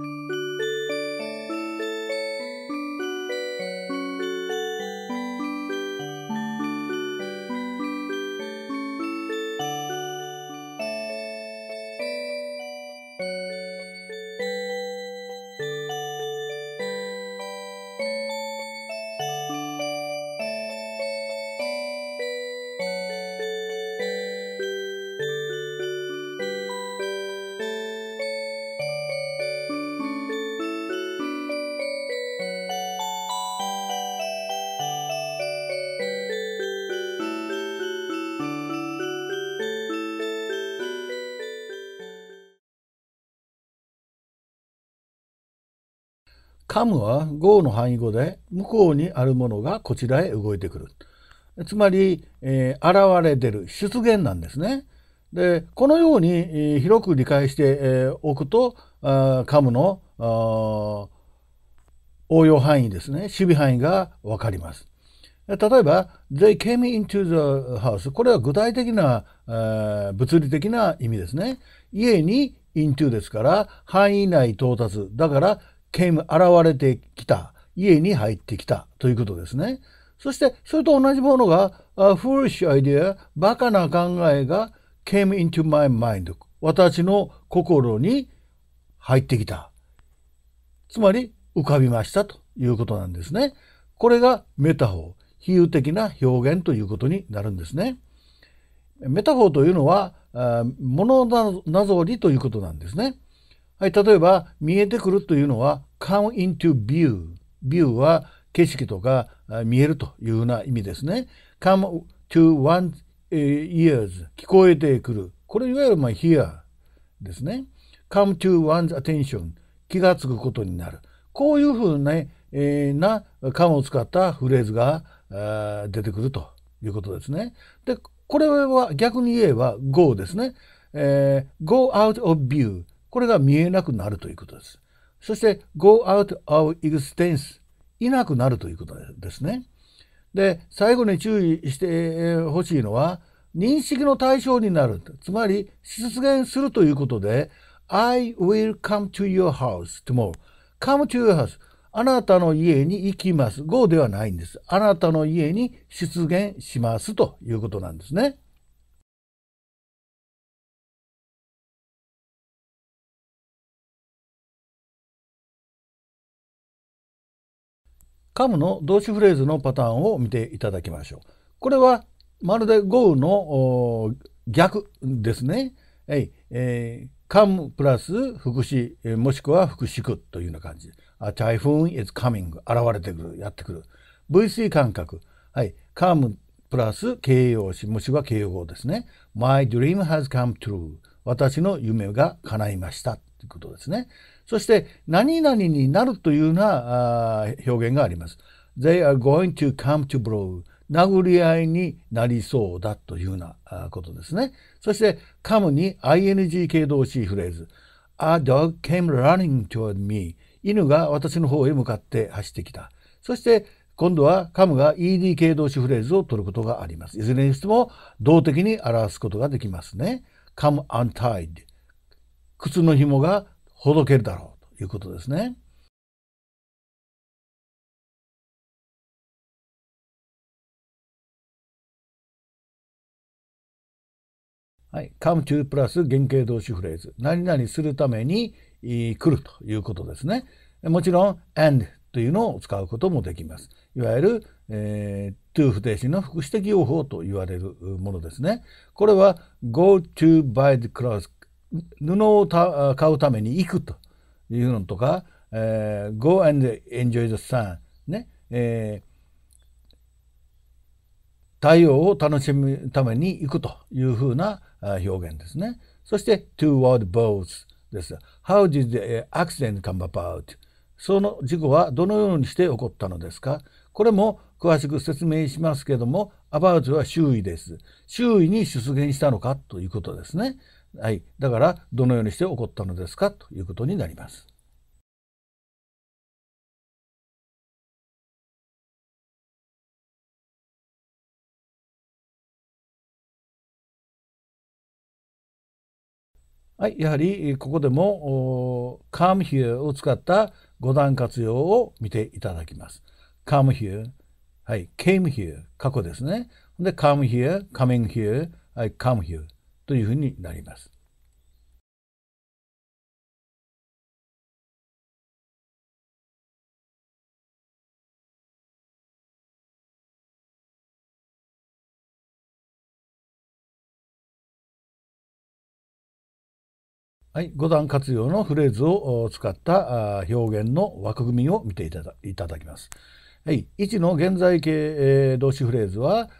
Thank you. カムは go の範囲語で向こうにあるものがこちらへ動いてくる。つまり、えー、現れ出る出現なんですね。でこのように、えー、広く理解して、えー、おくとカムの応用範囲ですね守備範囲が分かります。例えば「They came into the house」これは具体的な、物理的な意味ですね。家に into ですから範囲内到達だから came 現れてきた家に入ってきたということですね。そしてそれと同じものが、A、foolish idea バカな考えが came into my mind 私の心に入ってきた。つまり浮かびましたということなんですね。これがメタフォー、比喩的な表現ということになるんですね。メタフォーというのは、物なぞりということなんですね。はい、例えば見えてくるというのは come into view。view は景色とか見えるというような意味ですね。come to one's ears 聞こえてくる。これいわゆるまあ hear ですね。come to one's attention 気がつくことになる。こういうふうな,、ねえー、な come を使ったフレーズがあ出てくるということですね。で、これは逆に言えば go ですね。えー、go out of view これが見えなくなるということです。そして go out of existence いなくなるということですね。で最後に注意してほしいのは認識の対象になるつまり出現するということで I will come to your house tomorrow come to your house あなたの家に行きます go ではないんですあなたの家に出現しますということなんですね。カムの動詞フレーズのパターンを見ていただきましょう。これはまるで go の逆ですね。えい、えー、come プラス副詞、もしくは副詞句というような感じ。あ、typhoon is coming 現れてくる、やってくる。VC 感覚。はい、come プラス形容詞、もしくは形容語ですね。My dream has come true 私の夢が叶いましたということですね。そして、何々になるというような表現があります。They are going to come to blow. 殴り合いになりそうだというようなことですね。そして、come に ing 形動詞フレーズ。A dog came running toward me. 犬が私の方へ向かって走ってきた。そして、今度はカムが ED 形動詞フレーズを取ることがあります。いずれにしても動的に表すことができますね。カム untied。靴の紐がほどけるだろうということですね。はい、come to プラス原型動詞フレーズ。何々するために来るということですね。もちろん and というのを使うこともできます。いわゆる、えー、to 不定詞の副詞的用法と言われるものですね。これは go to by the c l o s s 布を買うために行くというのとか、えー、go and enjoy the sun ね、えー、太陽を楽しむために行くというふうな表現ですね。そして toward boats です。How did the accident come about? その事故はどのようにして起こったのですかこれも詳しく説明しますけども、about は周囲です。周囲に出現したのかということですね。はい、だからどのようにして起こったのですかということになります。はい、やはりここでも「come here」を使った五段活用を見ていただきます。come here、はい、came here 過去ですね。で come here、coming here、はい、come here というふうになります。はい、五段活用のフレーズを使った表現の枠組みを見ていただいただきます。はい、1の現在形動詞フレーズは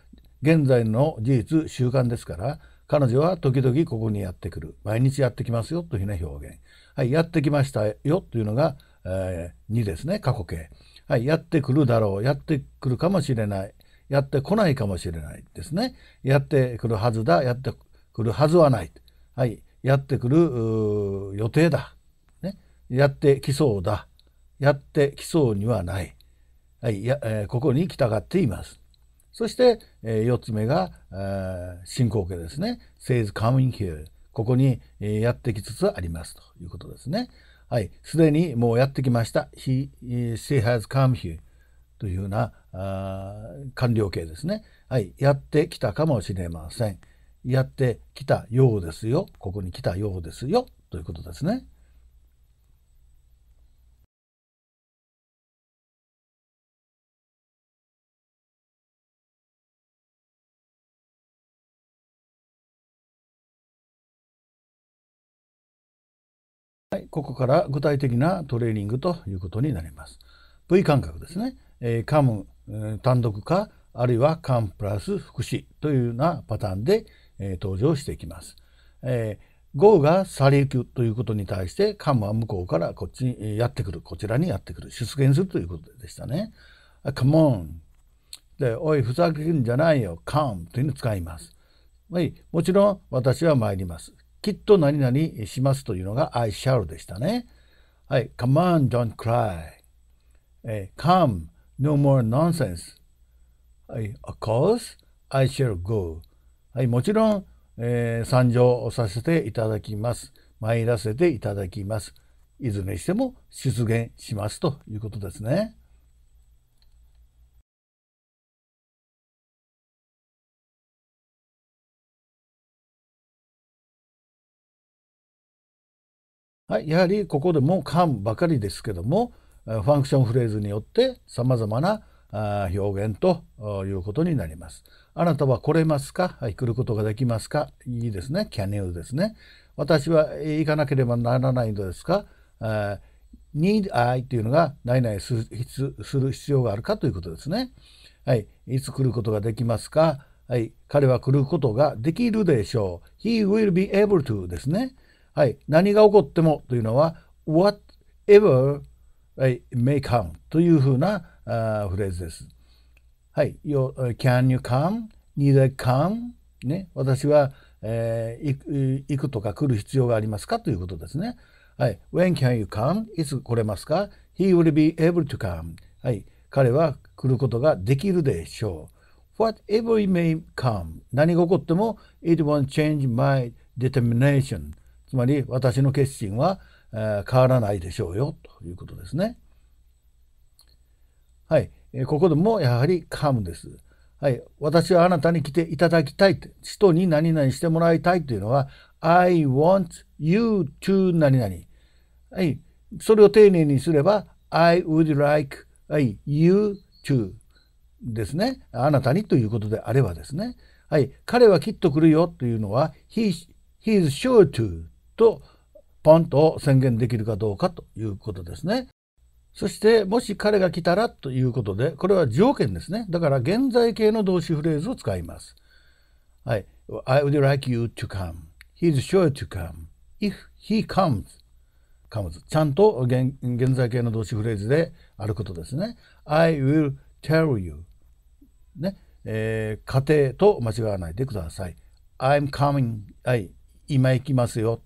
現在の事実習慣ですから彼女は時々ここにやってくる。毎日やってきますよというような表現。はい、やってきましたよというのが、えー、2ですね、過去形。はい、やってくるだろう。やってくるかもしれない。やってこないかもしれないですね。やってくるはずだ。やってくるはずはない。はい、やってくる予定だ。ね、やってきそうだ。やってきそうにはない。はい、やえー、ここに来たがっています。そして、え4つ目が進行形ですね。says coming here。ここに、えやってきつつありますということですね。はい。すでにもうやってきました。he, she has come here というようなあ完了形ですね。はい。やってきたかもしれません。やってきたようですよ。ここに来たようですよ。ということですね。はい、ここから具体的なトレーニングということになります。V 感覚ですね。えー、カム、えー、単独か、あるいはカムプラス副詞というようなパターンで、えー、登場していきます。えー、ゴーが去り行くということに対して、カムは向こうからこっちにやってくる、こちらにやってくる、出現するということでしたね。Come on! で、おい、ふざけるんじゃないよ、come というのを使います。はい、もちろん私は参ります。きっと何々しますというのが I shall でしたね。はい。Come on, don't cry. Come, no more nonsense. はい。Of course, I shall go. はい。もちろん、えー、参上させていただきます。参らせていただきます。いずれにしても出現しますということですね。はい、やはりここでも間ばかりですけどもファンクションフレーズによってさまざまな表現ということになります。あなたは来れますか、はい、来ることができますかいいですね。can you ですね。私は行かなければならないのですか need I というのがないないする必要があるかということですね。はい。いつ来ることができますかはい。彼は来ることができるでしょう。He will be able to ですね。はい、何が起こってもというのは whatever may come というふうなあフレーズです。はい、Your, can you come? Need I come? ね、私は、えー、行くとか来る必要がありますかということですね。はい、When can you come? いつ来れますか ?He will be able to come. はい、彼は来ることができるでしょう。Whatever may come 何が起こっても It won't change my determination つまり私の決心は、え変わらないでしょうよということですね。はい、えここでもやはりカムです。はい、私はあなたに来ていただきたいって人に何々してもらいたいというのは I want you to 何々。はい、それを丁寧にすれば I would like、you to ですね。あなたにということであればですね。はい、彼はきっと来るよというのは He, he's sure to とポンと宣言できるかどうかということですね。そしてもし彼が来たらということでこれは条件ですね。だから現在形の動詞フレーズを使います。はい。I would like you to come. He's sure to come. If he comes. comes. ちゃんと現在形の動詞フレーズであることですね。I will tell you. ね。えー、家庭と間違わないでください。I'm coming. はい。今行きますよ。